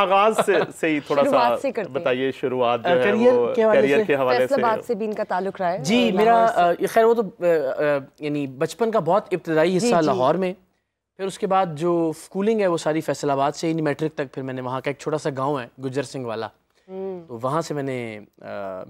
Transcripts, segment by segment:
आगाज से से ही थोड़ा सा बताइए शुरुआत जो है वो करियर के हवाले से बात से भी इनका ताल्लुक रहा है जी मेरा खैर वो तो यानी बचपन का बहुत इब्तदाई हिस्सा लाहौर में फिर उसके बाद जो स्कूलिंग है वो सारी फैसलाबाद से ही मैट्रिक तक फिर मैंने वहाँ का एक छोटा सा गाँव है गुजर सिंह वाला हम्म। तो वहाँ से मैंने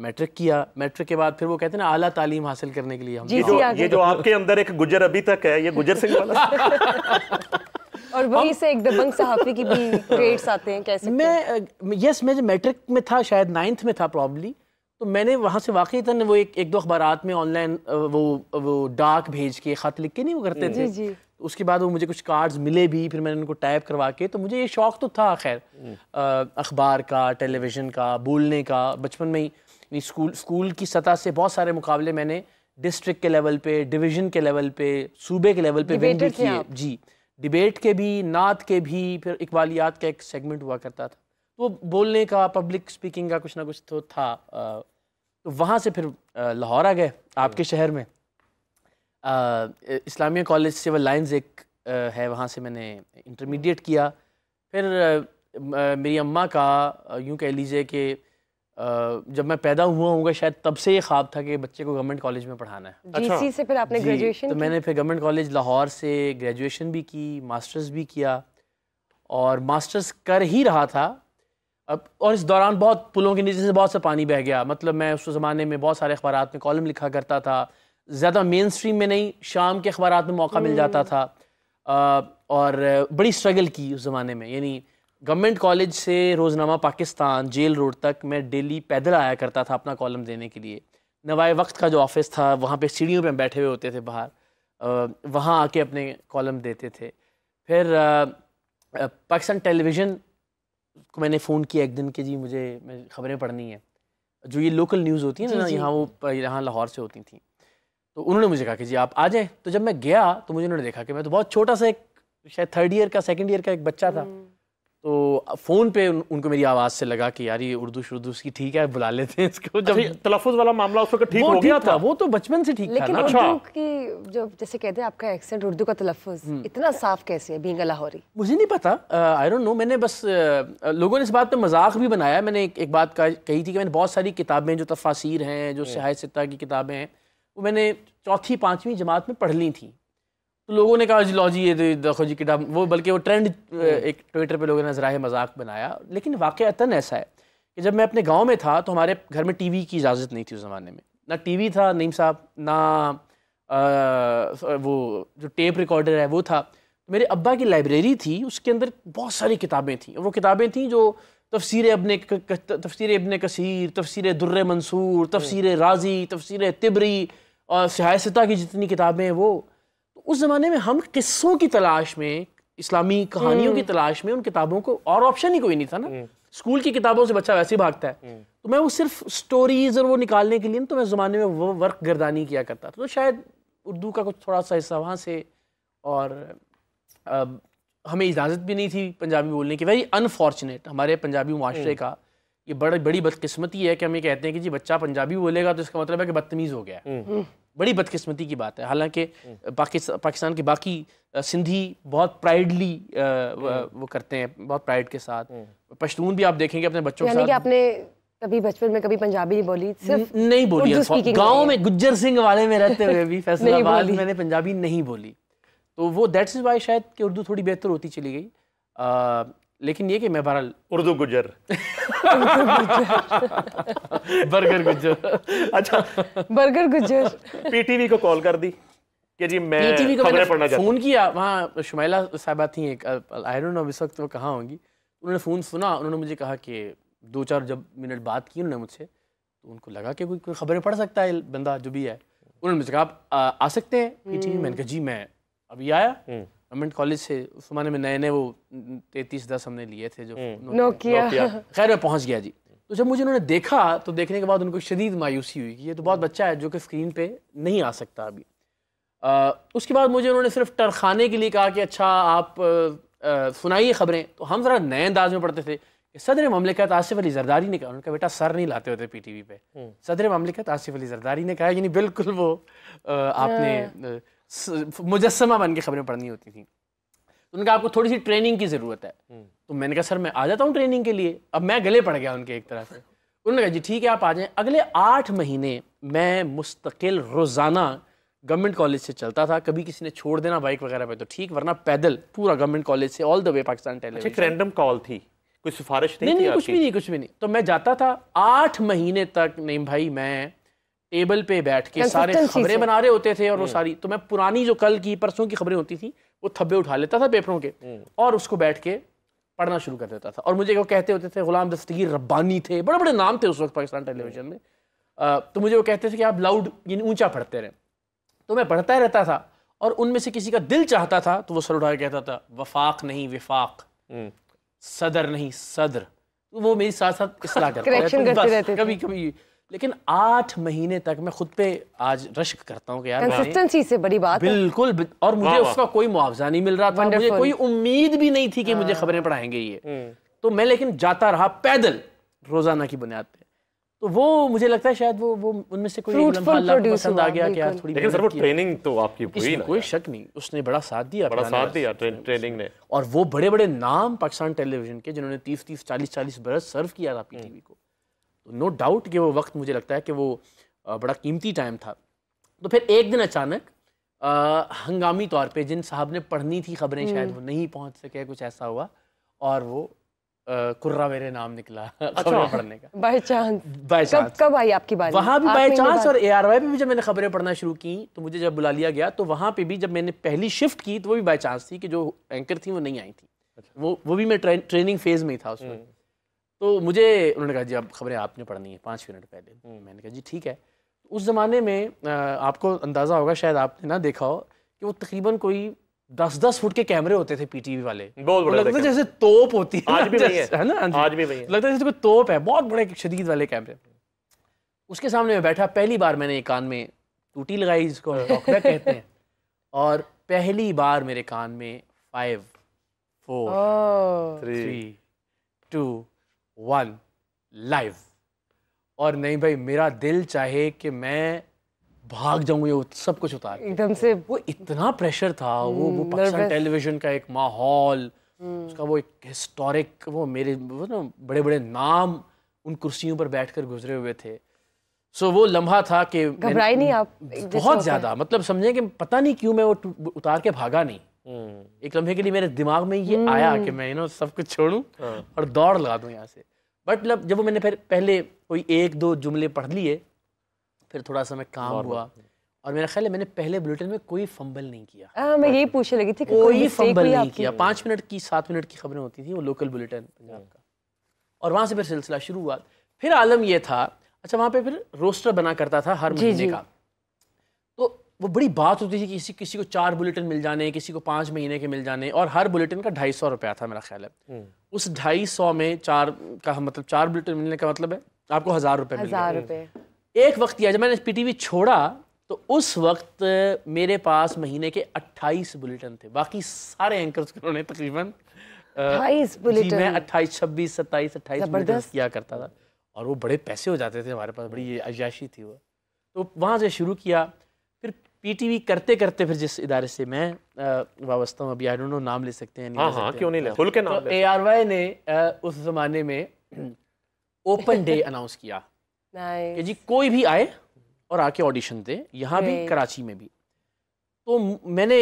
मैट्रिक किया मैट्रिक के बाद फिर वो कहते हैं ना आला तालीम हासिल करने के लिए हम ये जो ये जो आपके अंदर एक गुजर अभी तक है ये गुजर सिंह वाला और वहीं से एक दबंग सहाफ़ी की भी ग्रेड्स आते हैं कैसे मैं यस मैं जब मैट्रिक में था शायद नाइन्थ में था प्रॉब्ली तो मैंने वहाँ से वाकई था वो एक एक दो अखबार में ऑनलाइन वो वो डाक भेज के ख़त लिख के नहीं वो करते थे जी। उसके बाद वो मुझे कुछ कार्ड्स मिले भी फिर मैंने उनको टाइप करवा के तो मुझे ये शौक़ तो था खैर हम्म। अखबार का टेलीविज़न का बोलने का बचपन में ही स्कूल स्कूल की सतह से बहुत सारे मुकाबले मैंने डिस्ट्रिक्ट के लेवल पे डिवीज़न के लेवल पे सूबे के लेवल पे विन भी किए जी डिबेट के भी नात के भी फिर इकबालियात का एक सेगमेंट हुआ करता था तो बोलने का पब्लिक स्पीकिंग का कुछ ना कुछ तो था तो वहाँ से फिर लाहौरा गए आपके हाँ। शहर में इस्लामिया कॉलेज सिविल लाइंस एक है वहाँ से मैंने इंटरमीडिएट किया फिर मेरी अम्मा का यूँ कह लीजिए कि जब मैं पैदा हुआ हूँ शायद तब से ये ख्वाब था कि बच्चे को गवर्नमेंट कॉलेज में पढ़ाना है अच्छा। से फिर आपने ग्रेजुएशन तो मैंने फिर गवर्नमेंट कॉलेज लाहौर से ग्रेजुएशन भी की मास्टर्स भी किया और मास्टर्स कर ही रहा था अब और इस दौरान बहुत पुलों के नीचे से बहुत सा पानी बह गया मतलब मैं उस ज़माने में बहुत सारे अखबार में कॉलम लिखा करता था ज़्यादा मेन स्ट्रीम में नहीं शाम के अखबार में मौका मिल हम्म। जाता था और बड़ी स्ट्रगल की उस ज़माने में यानी गवर्नमेंट कॉलेज से रोज़नामा पाकिस्तान जेल रोड तक मैं डेली पैदल आया करता था अपना कॉलम देने के लिए नवाए वक्त का जो ऑफिस था वहाँ पे सीढ़ियों पे बैठे हुए होते थे बाहर वहाँ आके अपने कॉलम देते थे फिर पाकिस्तान टेलीविज़न को मैंने फ़ोन किया एक दिन कि जी मुझे खबरें पढ़नी है जो ये लोकल न्यूज़ होती है ना यहाँ वो यहाँ लाहौर से होती थी तो उन्होंने मुझे कहा कि जी आप आ जाएँ तो जब मैं गया तो मुझे उन्होंने देखा कि मैं तो बहुत छोटा सा एक शायद थर्ड ईयर का सेकेंड ईयर का एक बच्चा था हम्म। तो फ़ोन पे उन, उनको मेरी आवाज़ से लगा कि यार ये उर्दू शुर्दू की ठीक है बुला लेते हैं इसको अच्छा, जब तलफुज वाला मामला उस वक्त ठीक हो गया था वो तो बचपन से ठीक लेकिन था अच्छा। की जो जैसे कहते हैं आपका एक्सेंट उर्दू का तलफुज हम्म। इतना साफ कैसे है बींग लाहौरी मुझे नहीं पता आई डोंट नो मैंने बस लोगों ने इस बात पर मजाक भी बनाया मैंने एक, बात कही थी कि मैंने बहुत सारी किताबें जो तफासिर हैं जो हम्म। सिहाय सत्ता की किताबें हैं वो मैंने चौथी पाँचवीं जमात में पढ़ ली थी तो लोगों ने कहा जी लॉजी ये देखो जी किताब वो बल्कि वो ट्रेंड हम्म। एक ट्विटर पे लोगों ने जरा मजाक बनाया लेकिन वाक़ता ऐसा है कि जब मैं अपने गाँव में था तो हमारे घर में टी की इजाज़त नहीं थी उस ज़माने में ना टी था नीम साहब ना आ, वो जो टेप रिकॉर्डर है वो था तो मेरे अब्बा की लाइब्रेरी थी उसके अंदर बहुत सारी किताबें थीं वो किताबें थीं जो तफसीर अबन तफसीर अबन कसीर तफसीर दुर्र मंसूर तफसीर हम्म। राजी तफसीर तिबरी और सियासता की जितनी किताबें हैं वो उस ज़माने में हम किस्सों की तलाश में इस्लामी कहानियों की हम्म। तलाश में उन किताबों को और ऑप्शन ही कोई नहीं था ना हम्म। स्कूल की किताबों से बच्चा वैसे ही भागता है हम्म। तो मैं वो सिर्फ स्टोरीज और वो निकालने के लिए तो मैं ज़माने में वो वर्क गर्दानी किया करता था तो शायद उर्दू का कुछ थोड़ा सा हिस्सा वहाँ से और आ, हमें इजाज़त भी नहीं थी पंजाबी बोलने की वेरी अनफॉर्चुनेट हमारे पंजाबी माशरे का ये बड़ी बड़ी बदकिस्मती है कि हमें कहते हैं कि जी बच्चा पंजाबी बोलेगा तो इसका मतलब है कि बदतमीज़ हो गया बड़ी बदकिस्मती की बात है हालांकि हम्म। पाकिस्तान पाकिस्तान के बाकी सिंधी बहुत प्राइडली हम्म। वो करते हैं बहुत प्राइड के साथ हम्म। पश्तून भी आप देखेंगे अपने बच्चों के साथ आपने कभी बचपन में कभी पंजाबी नहीं बोली सिर्फ नहीं बोली गाँव में गुज्जर सिंह वाले में रहते हुए भी फैसलाबाद मैंने पंजाबी नहीं बोली तो वो दैट्स इज वाई शायद कि उर्दू थोड़ी बेहतर होती चली गई लेकिन ये कि मैं बहरहाल उर्दू गुजर बर्गर गुजर अच्छा बर्गर गुजर पीटीवी को कॉल कर दी कि जी मैं पीटीवी को मैंने पढ़ना फोन किया वहाँ शुमाइला साहबा थी एक आई डोंट नो इस वक्त वो कहाँ होंगी उन्होंने फ़ोन सुना उन्होंने मुझे कहा कि दो चार जब मिनट बात की उन्होंने मुझसे तो उनको लगा कि कोई खबरें पढ़ सकता है बंदा जो भी है उन्होंने मुझे कहा आप आ, आ सकते हैं पीटीवी हम्म। मैंने कहा जी मैं अभी आया हम्म। गवर्नमेंट कॉलेज से उस जमाने में नए नए वो तैतीस दस हमने लिए थे जो हम्म। नोकिया खैर मैं पहुंच गया जी तो जब मुझे उन्होंने देखा तो देखने के बाद उनको शदीद मायूसी हुई कि ये तो बहुत बच्चा है जो कि स्क्रीन पे नहीं आ सकता अभी आ, उसके बाद मुझे उन्होंने सिर्फ टरखाने के लिए कहा कि अच्छा आप सुनाइए खबरें तो हम ज़रा नए अंदाज में पढ़ते थे कि सदर ममलिकत आसिफ अली जरदारी ने कहा उनका बेटा सर नहीं लाते होते पी टी वी पे हम्म। सदर ममलिकत आसिफ अली जरदारी ने कहा यानी बिल्कुल वो आ, आपने हाँ। मुजस्मा बन के खबरें पढ़नी होती थी तो उनका आपको थोड़ी सी ट्रेनिंग की ज़रूरत है हम्म। तो मैंने कहा सर मैं आ जाता हूँ ट्रेनिंग के लिए अब मैं गले पड़ गया उनके एक तरह से उन्होंने कहा जी ठीक है आप आ जाएं अगले आठ महीने मैं मुस्तकिल रोज़ाना गवर्नमेंट कॉलेज से चलता था कभी किसी ने छोड़ देना बाइक वगैरह पे तो ठीक वरना पैदल पूरा गवर्नमेंट कॉलेज से ऑल द वे पाकिस्तान अच्छा, एक रैंडम कॉल थी कोई सिफारिश नहीं नहीं, नहीं कुछ भी नहीं कुछ भी नहीं तो मैं जाता था आठ महीने तक नहीं भाई मैं टेबल पे बैठ के सारे खबरें बना रहे होते थे और वो हम्म। सारी तो मैं पुरानी जो कल की परसों की खबरें होती थी वो थब्बे उठा लेता था पेपरों के हम्म। और उसको बैठ के पढ़ना शुरू कर देता था और मुझे वो कहते होते थे गुलाम दस्तगीर रब्बानी थे बड़े बड़े नाम थे उस वक्त पाकिस्तान टेलीविजन में तो मुझे वो कहते थे कि आप लाउड यानी ऊंचा पढ़ते रहें तो मैं पढ़ता ही रहता था और उनमें से किसी का दिल चाहता था तो वो सर उठा कहता था वफाक नहीं विफाक हम्म। सदर नहीं सदर तो वो मेरी साथ साथ इसलाह करता कभी कभी लेकिन आठ महीने तक मैं खुद पे आज रश्क करता हूँ कंसिस्टेंसी से बड़ी बात बिल्कुल है। और मुझे उसका कोई मुआवजा नहीं मिल रहा था मुझे कोई उम्मीद भी नहीं थी कि मुझे हाँ। खबरें पढ़ाएंगे ये हम्म। तो मैं लेकिन जाता रहा पैदल रोजाना की बुनियाद पे तो वो मुझे लगता है शायद वो वो उनमें से कोई पसंद आ गया थोड़ी लेकिन सर वो ट्रेनिंग तो आपकी हुई ना कोई शक नहीं उसने बड़ा साथ दिया बड़ा साथ दिया ट्रेनिंग ने और वो बड़े बड़े नाम पाकिस्तान टेलीविजन के जिन्होंने तीस तीस चालीस चालीस बरस सर्व किया था पीटीवी हम्म। को नो डाउट कि वो वक्त मुझे लगता है कि वो बड़ा कीमती टाइम था तो फिर एक दिन अचानक हंगामी तौर पे जिन साहब ने पढ़नी थी खबरें हम्म। शायद वो नहीं पहुंच सके कुछ ऐसा हुआ और वो कुर्रा मेरे नाम निकला अच्छा। पढ़ने का बाय चांस बाय चांस कब आई आपकी वहाँ भी बाय चांस और ए आर वाई पे भी जब मैंने खबरें पढ़ना शुरू की तो मुझे जब बुला लिया गया तो वहाँ पे भी जब मैंने पहली शिफ्ट की तो वो भी बाय चांस थी कि जो एंकर थी वो नहीं आई थी अच्छा। वो वो भी मैं ट्रेनिंग फेज में ही था उसमें हम्म। तो मुझे उन्होंने कहा जी अब खबरें आपने पढ़नी है पाँच मिनट पहले हम्म। मैंने कहा जी ठीक है तो उस ज़माने में आपको अंदाज़ा होगा शायद आपने ना देखा हो कि वो तकरीबन कोई दस दस फुट के कैमरे होते थे पीटीवी वाले बहुत बड़े लगता जैसे तोप होती है आज भी है है ना हाँ आज भी वही है लगता है जैसे कोई तोप है बहुत बड़े शदीद वाले कैमरे उसके सामने मैं बैठा पहली बार मैंने कान में टूटी लगाई जिसको टॉकबैक कहते हैं और पहली बार मेरे कान में five four three two one live और नहीं भाई मेरा दिल चाहे कि मैं भाग जाऊं ये सब कुछ उतार एकदम से वो इतना प्रेशर था वो वो पाकिस्तान हम्म, टेलीविजन का एक माहौल हम्म। उसका वो एक हिस्टोरिक वो मेरे वो ना बड़े बड़े नाम उन कुर्सियों पर बैठकर गुजरे हुए थे सो so, वो लम्हा था कि घबराई नहीं आप बहुत ज़्यादा मतलब समझें कि पता नहीं क्यों मैं वो उतार के भागा नहीं हम्म। एक लम्हे के लिए मेरे दिमाग में ये आया हम्म। कि मैं यू नो सब कुछ छोड़ूं हाँ। और दौड़ लगा दूं यहाँ से बट मतलब जब मैंने फिर पहले कोई एक दो जुमले पढ़ लिए फिर थोड़ा सा मैं काम हुआ और मेरा ख्याल है मैंने पहले बुलेटिन में कोई फंबल नहीं किया आ, मैं यही पूछने लगी थी कोई, कोई फंबल नहीं किया पाँच मिनट की सात मिनट की खबरें होती थी वो लोकल बुलेटिन पंजाब हम्म। का और वहाँ से फिर सिलसिला शुरू हुआ फिर आलम यह था अच्छा वहाँ पे फिर रोस्टर बना करता था हर महीने का वो बड़ी बात होती थी कि किसी किसी को चार बुलेटिन मिल जाने किसी को पाँच महीने के मिल जाने और हर बुलेटिन का ढाई सौ रुपया था मेरा ख्याल है हम्म। उस ढाई सौ में चार का मतलब चार बुलेटिन मिलने का मतलब है आपको हज़ार रुपये हज़ार रुपये हम्म। एक वक्त किया जब मैंने पीटीवी छोड़ा तो उस वक्त मेरे पास महीने के अट्ठाईस बुलेटिन थे बाकी सारे एंकर उन्होंने तकरीबन अट्ठाईस बुलेटिन मैं अट्ठाईस छब्बीस सत्ताईस अट्ठाईस बुलेटिन किया करता था और वो बड़े पैसे हो जाते थे हमारे पास बड़ी अजाशी थी वो तो वहाँ से शुरू किया पीटीवी करते करते फिर जिस इदारे से मैं वाबस्ता हूँ अभी आई डोंट नो नाम ले सकते हैं हाँ, हाँ क्यों नहीं ले खुल के नाम ए आर वाई ने उस जमाने में ओपन डे अनाउंस किया कि जी कोई भी आए और आके ऑडिशन दे यहाँ भी कराची में भी तो मैंने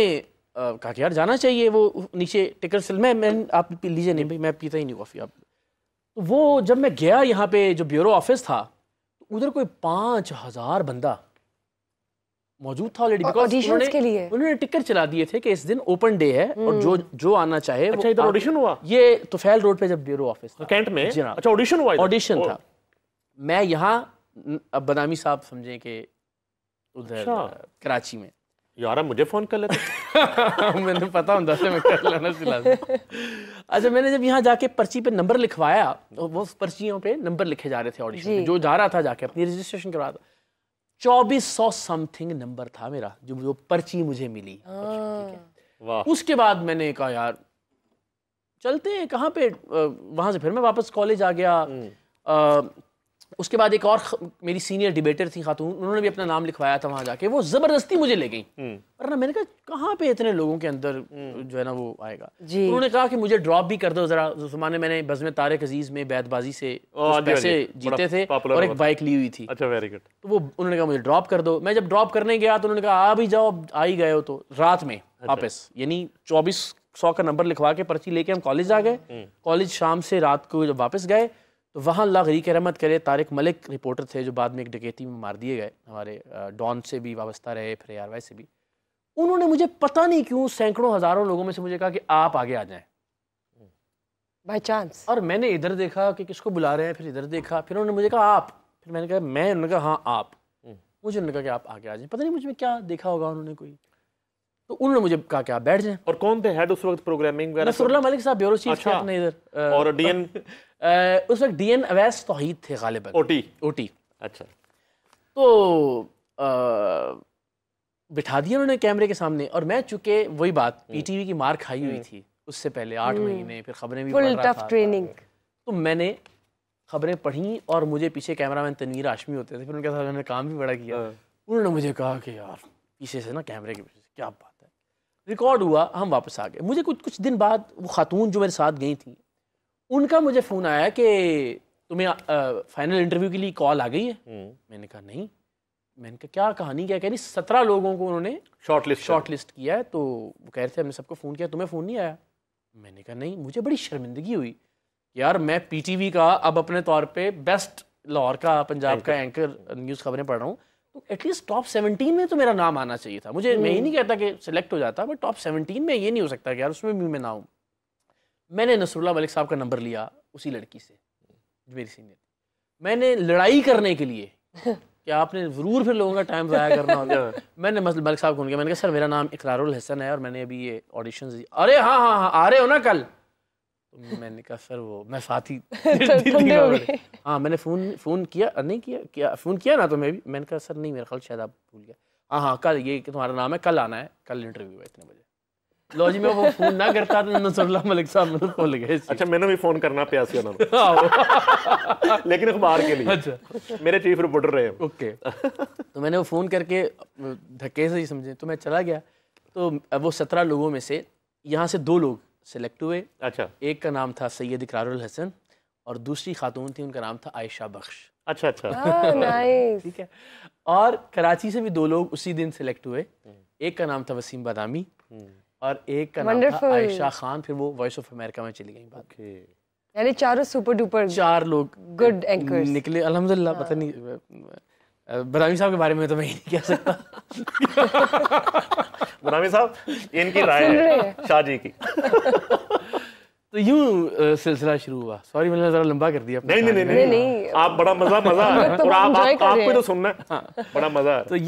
कहा कि यार जाना चाहिए वो नीचे टिकट सिल मैं मैं आप पी लीजिए नहीं भाई मैं पीता ही नहीं कॉफ़ी आप तो वो जब मैं गया यहाँ पे जो ब्यूरो ऑफिस था तो उधर कोई पाँच हज़ार बंदा मौजूद था ऑलरेडी बिकॉज के लिए उन्होंने टिकट चला दिए थे कि इस दिन ओपन डे है और जो हम्म। जो आना चाहे अच्छा इधर ऑडिशन हुआ ये तो फैल रोड पे जब ब्यूरो ऑफिस कैंट में जी हाँ। अच्छा ऑडिशन हुआ ऑडिशन था मैं यहाँ अब बदामी साहब समझे कि उधर अच्छा। कराची में यार मुझे फोन कर लेते मैंने पता होता से मैं कर लेना सिला अच्छा मैंने जब यहाँ जाके पर्ची पे नंबर लिखवाया तो वो पर्चियों पे नंबर लिखे जा रहे थे ऑडिशन जो जा रहा था जाके अपनी रजिस्ट्रेशन करवा था चौबीस सौ समथिंग नंबर था मेरा जो जो पर्ची मुझे मिली हाँ। उसके बाद मैंने कहा यार चलते हैं कहाँ पे वहां से फिर मैं वापस कॉलेज आ गया हम्म। उसके बाद एक और मेरी सीनियर डिबेटर थी खातून उन्होंने भी अपना नाम लिखवाया था वहाँ जाके वो ज़बरदस्ती मुझे ले गई पर हम्म। ना मैंने कहा कहाँ पे इतने लोगों के अंदर हम्म। जो है ना वो आएगा उन्होंने कहा कि मुझे ड्रॉप भी कर दो ज़रा जमाने मैंने बज़म तारक अजीज़ में बैतबाजी से पैसे जीते थे और एक बाइक ली हुई थी अच्छा वेरी गुड तो वो उन्होंने कहा मुझे ड्रॉप कर दो मैं जब ड्रॉप करने गया तो उन्होंने कहा आ भी जाओ आ ही गए हो तो रात में अच्छा। वापस यानी चौबीस सौ का नंबर लिखवा के पर्ची लेके हम कॉलेज आ गए कॉलेज हम्म। शाम से रात को जब वापस गए तो वहाँ अल्लाह गरीक रहमत करे तारिक मलिक रिपोर्टर थे जो बाद में एक डकैती में मार दिए गए हमारे डॉन से भी वाबस्ता रहे फिर आर वाई से भी उन्होंने मुझे पता नहीं क्यों सैकड़ों हज़ारों लोगों में से मुझे कहा कि आप आगे आ जाएं बाई चांस और मैंने इधर देखा कि किसको बुला रहे हैं फिर इधर देखा फिर उन्होंने मुझे कहा आप फिर मैंने कहा मैं उन्होंने कहा हाँ आप हम्म। मुझे उन्होंने कहा कि आप आगे आ जाएं पता नहीं मुझे क्या देखा होगा उन्होंने कोई तो उन्होंने मुझे कहा कि आप बैठ जाएं और कौन थे हेड उस वक्त प्रोग्रामिंग वगैरह मलिक साहब ब्यूरो चीफ अच्छा, थे अपने इधर और डीएन उस वक्त डी एन अवैस तोहीद थे गालिब ओटी ओटी अच्छा तो आ, बिठा दिया उन्होंने कैमरे के सामने और मैं चुके वही बात पीटीवी हम्म। की मार खाई हुई हम्म। थी उससे पहले आठ हम्म। महीने फिर खबरें भी फुल टफ ट्रेनिंग तो मैंने खबरें पढ़ी और मुझे पीछे कैमरामैन तनवीर आशमी होते थे फिर उनके साथ मैंने काम भी बड़ा किया हाँ। उन्होंने मुझे कहा कि यार पीछे से ना कैमरे के पीछे से क्या बात है रिकॉर्ड हुआ हम वापस आ गए मुझे कुछ कुछ दिन बाद वो खातून जो मेरे साथ गई थी उनका मुझे फ़ोन आया कि तुम्हें फाइनल इंटरव्यू के लिए कॉल आ गई है हम्म। मैंने कहा नहीं मैंने कहा क्या कहानी क्या कह रही सत्रह लोगों को उन्होंने शॉर्ट लिस्ट किया है तो वो कह रहे थे हमने सबको फ़ोन किया तुम्हें फ़ोन नहीं आया मैंने कहा नहीं मुझे बड़ी शर्मिंदगी हुई यार मैं पीटीवी का अब अपने तौर पे बेस्ट लाहौर का पंजाब का एंकर न्यूज़ खबरें पढ़ रहा हूँ तो एटलीस्ट टॉप सेवनटीन में तो मेरा नाम आना चाहिए था मुझे मैं ही हम्म। नहीं कहता कि सिलेक्ट हो जाता बट टॉप सेवनटीन में ये नहीं हो सकता कि यार उसमें भी मैं ना हूँ मैंने नसरुल्ला मलिक साहब का नंबर लिया उसी लड़की से जो मेरी सीनियर मैंने लड़ाई करने के लिए कि आपने ज़रूर फिर लोगों का टाइम ज़ाया करना होगा मैंने मलिक साहब को उनके मैंने कहा सर मेरा नाम इकरारुल हसन है और मैंने अभी ये ऑडिशन दी अरे हाँ हाँ हाँ आ रहे हो ना कल तो मैंने कहा सर वो मैं साथ ही तो हाँ मैंने फ़ोन फ़ोन किया नहीं किया क्या फ़ोन किया ना तो मैं भी मैंने कहा सर नहीं मेरा ख्याल शायद आप भूल गया हाँ हाँ कल ये तुम्हारा नाम है कल आना है कल इंटरव्यू है इतने बजे ਲੋ ਜੀ ਮੈਂ ਉਹ ਫੋਨ ਨਾ ਕਰਤਾ ਤਾਂ ਨਸਰੁੱਲਾ ਮਲਿਕ ਸਾਹਿਬ ਮੈਨੂੰ ਭੁੱਲ ਗਏ ਸੀ ਅੱਛਾ ਮੈਨੂੰ ਵੀ ਫੋਨ ਕਰਨਾ ਪਿਆ ਸੀ ਉਹਨਾਂ ਨੂੰ ਲੇਕਿਨ ਅਖਬਾਰ ਕੇ ਲਈ अच्छा मेरे चीफ रिपोर्टर रहे ओके तो मैंने वो फ़ोन करके धक्के से ही समझे तो मैं चला गया तो वो सत्रह लोगों में से यहाँ से दो लोग सेलेक्ट हुए अच्छा एक का नाम था सैयद इकरारुल हसन और दूसरी खातून थी उनका नाम था आयशा बख्श अच्छा अच्छा ठीक है और कराची से भी दो लोग उसी दिन सेलेक्ट हुए हम्म। एक का नाम था वसीम बादामी हम्म। और एक का नाम था आयशा खान फिर वो वॉइस ऑफ अमेरिका में चली गई बात यानी चारों सुपर डुपर चार लोग गुड एंकर निकले अल्हम्दुलिल्लाह पता नहीं हाँ। बदामी साहब के बारे में तो मैं नहीं कह सकता बदामी साहब इनकी राय है शाह जी की तो यूं सिलसिला शुरू हुआ सॉरी मैंने जरा लंबा कर दिया नहीं नहीं नहीं, नहीं, नहीं, नहीं आप बड़ा मजा मजा तो और आप आपको तो सुनना है हाँ। बड़ा मजा तो